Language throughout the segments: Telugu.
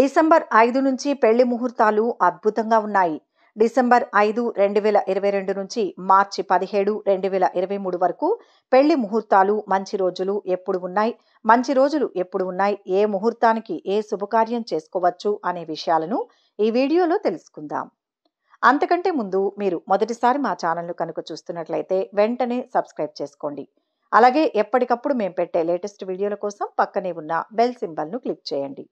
డిసెంబర్ ఐదు నుంచి పెళ్లి ముహూర్తాలు అద్భుతంగా ఉన్నాయి డిసెంబర్ ఐదు రెండు వేల ఇరవై రెండు నుంచి మార్చి పదిహేడు రెండు వేల ఇరవై మూడు వరకు పెళ్లి ముహూర్తాలు మంచి రోజులు ఎప్పుడు ఉన్నాయి మంచి రోజులు ఎప్పుడు ఉన్నాయి ఏ ముహూర్తానికి ఏ శుభకార్యం చేసుకోవచ్చు అనే విషయాలను ఈ వీడియోలో తెలుసుకుందాం అంతకంటే ముందు మీరు మొదటిసారి మా ఛానల్ను కనుక చూస్తున్నట్లయితే వెంటనే సబ్స్క్రైబ్ చేసుకోండి అలాగే ఎప్పటికప్పుడు మేము పెట్టే లేటెస్ట్ వీడియోల కోసం పక్కనే ఉన్న బెల్ సింబల్ను క్లిక్ చేయండి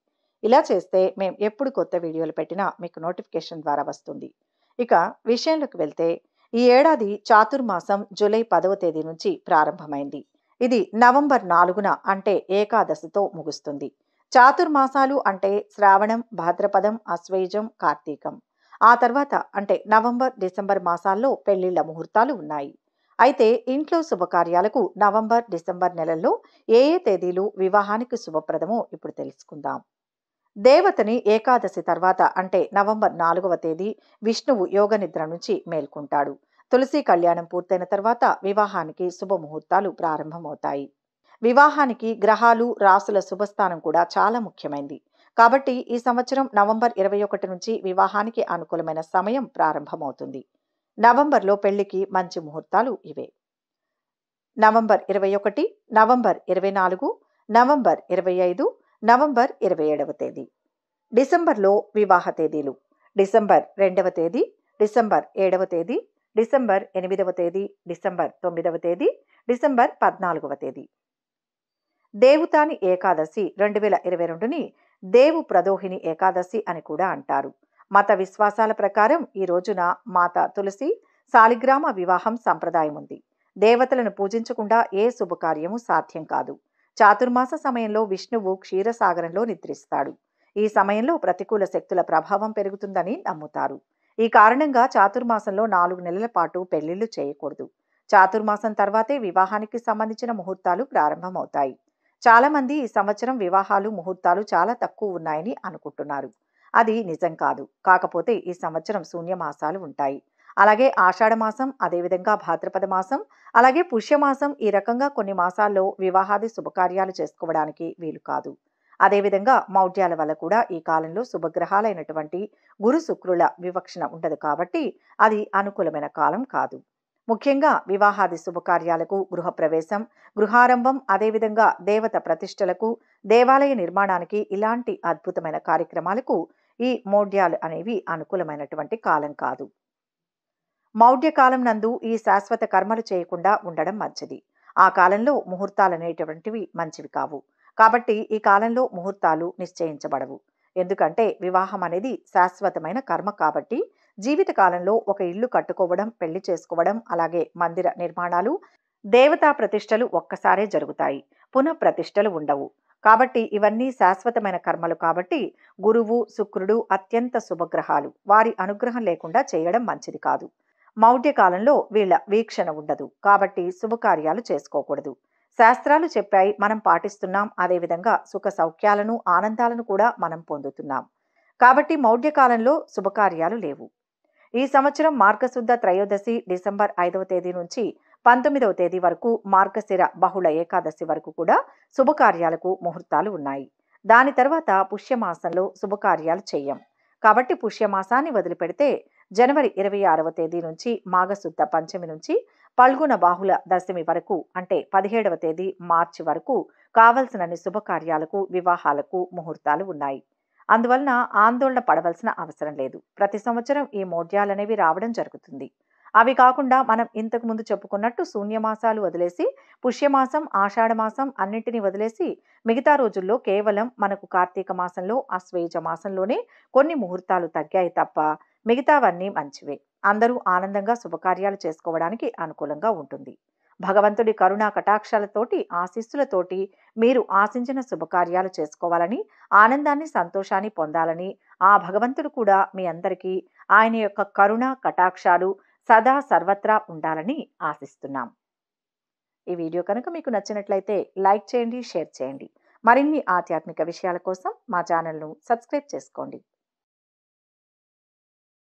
ఇలా చేస్తే మేము ఎప్పుడు కొత్త వీడియోలు పెట్టినా మీకు నోటిఫికేషన్ ద్వారా వస్తుంది ఇక విషయంలోకి వెళ్తే ఈ ఏడాది చాతుర్మాసం జూలై పదవ తేదీ నుంచి ప్రారంభమైంది ఇది నవంబర్ నాలుగున అంటే ఏకాదశితో ముగుస్తుంది చాతుర్మాసాలు అంటే శ్రావణం భాద్రపదం అశ్వేజం కార్తీకం ఆ తర్వాత అంటే నవంబర్ డిసెంబర్ మాసాల్లో పెళ్లిళ్ల ముహూర్తాలు ఉన్నాయి అయితే ఇంట్లో శుభకార్యాలకు నవంబర్ డిసెంబర్ నెలల్లో ఏ ఏ తేదీలు వివాహానికి శుభప్రదమో ఇప్పుడు తెలుసుకుందాం దేవతని ఏకాదశి తర్వాత అంటే నవంబర్ నాలుగవ తేదీ విష్ణువు యోగనిద్ర నుంచి మేల్కొంటాడు తులసి కళ్యాణం పూర్తయిన తర్వాత వివాహానికి శుభముహూర్తాలు ప్రారంభమవుతాయి వివాహానికి గ్రహాలు రాసుల శుభస్థానం కూడా చాలా ముఖ్యమైంది కాబట్టి ఈ సంవత్సరం నవంబర్ ఇరవై ఒకటి నుంచి వివాహానికి అనుకూలమైన సమయం ప్రారంభమవుతుంది నవంబర్లో పెళ్లికి మంచి ముహూర్తాలు ఇవే నవంబర్ ఇరవై ఒకటి నవంబర్ ఇరవై నాలుగు నవంబర్ ఇరవై ఐదు నవంబర్ ఇరవై ఏడవ తేదీ డిసెంబర్లో వివాహ తేదీలు డిసెంబర్ రెండవ తేదీ డిసెంబర్ ఏడవ తేదీ డిసెంబర్ ఎనిమిదవ తేదీ డిసెంబర్ తొమ్మిదవ తేదీ డిసెంబర్ పద్నాలుగవ తేదీ దేవతాని ఏకాదశి రెండు వేల ఇరవై రెండుని దేవు ప్రదోహిని ఏకాదశి అని కూడా అంటారు మత విశ్వాసాల ప్రకారం ఈ రోజున మాత తులసి సాలిగ్రామ వివాహం సంప్రదాయం ఉంది దేవతలను పూజించకుండా ఏ శుభకార్యము సాధ్యం కాదు చాతుర్మాస సమయంలో విష్ణువు క్షీరసాగరంలో నిద్రిస్తాడు ఈ సమయంలో ప్రతికూల శక్తుల ప్రభావం పెరుగుతుందని నమ్ముతారు ఈ కారణంగా చాతుర్మాసంలో నాలుగు నెలల పాటు పెళ్లిళ్లు చేయకూడదు చాతుర్మాసం తర్వాతే వివాహానికి సంబంధించిన ముహూర్తాలు ప్రారంభమవుతాయి చాలా మంది ఈ సంవత్సరం వివాహాలు ముహూర్తాలు చాలా తక్కువ ఉన్నాయని అనుకుంటున్నారు అది నిజం కాదు కాకపోతే ఈ సంవత్సరం శూన్యమాసాలు ఉంటాయి అలాగే ఆషాఢమాసం అదేవిధంగా భాద్రపద మాసం అలాగే పుష్యమాసం ఈ రకంగా కొన్ని మాసాల్లో వివాహాది శుభకార్యాలు చేసుకోవడానికి వీలు కాదు అదేవిధంగా మౌఢ్యాల వల్ల కూడా ఈ కాలంలో శుభగ్రహాలైనటువంటి గురు శుక్రుల వివక్షణ ఉండదు కాబట్టి అది అనుకూలమైన కాలం కాదు ముఖ్యంగా వివాహాది శుభకార్యాలకు గృహప్రవేశం గృహారంభం అదేవిధంగా దేవత ప్రతిష్టలకు దేవాలయ నిర్మాణానికి ఇలాంటి అద్భుతమైన కార్యక్రమాలకు ఈ మోడ్యాలు అనేవి అనుకూలమైనటువంటి కాలం కాదు మౌఢ్యకాలం నందు ఈ శాశ్వత కర్మలు చేయకుండా ఉండడం మంచిది ఆ కాలంలో ముహూర్తాలు అనేటువంటివి మంచివి కావు కాబట్టి ఈ కాలంలో ముహూర్తాలు నిశ్చయించబడవు ఎందుకంటే వివాహం అనేది శాశ్వతమైన కర్మ కాబట్టి జీవిత కాలంలో ఒక ఇల్లు కట్టుకోవడం పెళ్లి చేసుకోవడం అలాగే మందిర నిర్మాణాలు దేవతా ప్రతిష్టలు ఒక్కసారే జరుగుతాయి పునః ప్రతిష్టలు ఉండవు కాబట్టి ఇవన్నీ శాశ్వతమైన కర్మలు కాబట్టి గురువు శుక్రుడు అత్యంత శుభగ్రహాలు వారి అనుగ్రహం లేకుండా చేయడం మంచిది కాదు మౌఢ్యకాలంలో వీళ్ళ వీక్షణ ఉండదు కాబట్టి శుభకార్యాలు చేసుకోకూడదు శాస్త్రాలు చెప్పాయి మనం పాటిస్తున్నాం అదేవిధంగా సుఖ సౌఖ్యాలను ఆనందాలను కూడా మనం పొందుతున్నాం కాబట్టి మౌఢ్యకాలంలో శుభకార్యాలు లేవు ఈ సంవత్సరం మార్గశుద్ధ త్రయోదశి డిసెంబర్ ఐదవ తేదీ నుంచి పంతొమ్మిదవ తేదీ వరకు మార్గశిర బహుళ ఏకాదశి వరకు కూడా శుభకార్యాలకు ముహూర్తాలు ఉన్నాయి దాని తర్వాత పుష్యమాసంలో శుభకార్యాలు చేయం కాబట్టి పుష్యమాసాన్ని వదిలిపెడితే జనవరి ఇరవై ఆరవ తేదీ నుంచి మాఘశుద్ధ పంచమి నుంచి పల్గొన బాహుల దశమి వరకు అంటే పదిహేడవ తేదీ మార్చి వరకు కావలసినన్ని శుభకార్యాలకు వివాహాలకు ముహూర్తాలు ఉన్నాయి అందువలన ఆందోళన పడవలసిన అవసరం లేదు ప్రతి సంవత్సరం ఈ మోడ్యాలనేవి రావడం జరుగుతుంది అవి కాకుండా మనం ఇంతకు ముందు చెప్పుకున్నట్టు శూన్యమాసాలు వదిలేసి పుష్యమాసం ఆషాఢమాసం అన్నింటినీ వదిలేసి మిగతా రోజుల్లో కేవలం మనకు కార్తీక మాసంలో అశ్వేజ మాసంలోనే కొన్ని ముహూర్తాలు తగ్గాయి తప్ప మిగతావన్నీ మంచివే అందరూ ఆనందంగా శుభకార్యాలు చేసుకోవడానికి అనుకూలంగా ఉంటుంది భగవంతుడి కరుణా కటాక్షాలతోటి ఆశీస్సులతోటి మీరు ఆశించిన శుభకార్యాలు చేసుకోవాలని ఆనందాన్ని సంతోషాన్ని పొందాలని ఆ భగవంతుడు కూడా మీ అందరికీ ఆయన యొక్క కరుణ కటాక్షాలు సదా సర్వత్రా ఉండాలని ఆశిస్తున్నాం ఈ వీడియో కనుక మీకు నచ్చినట్లయితే లైక్ చేయండి షేర్ చేయండి మరిన్ని ఆధ్యాత్మిక విషయాల కోసం మా ఛానల్ను సబ్స్క్రైబ్ చేసుకోండి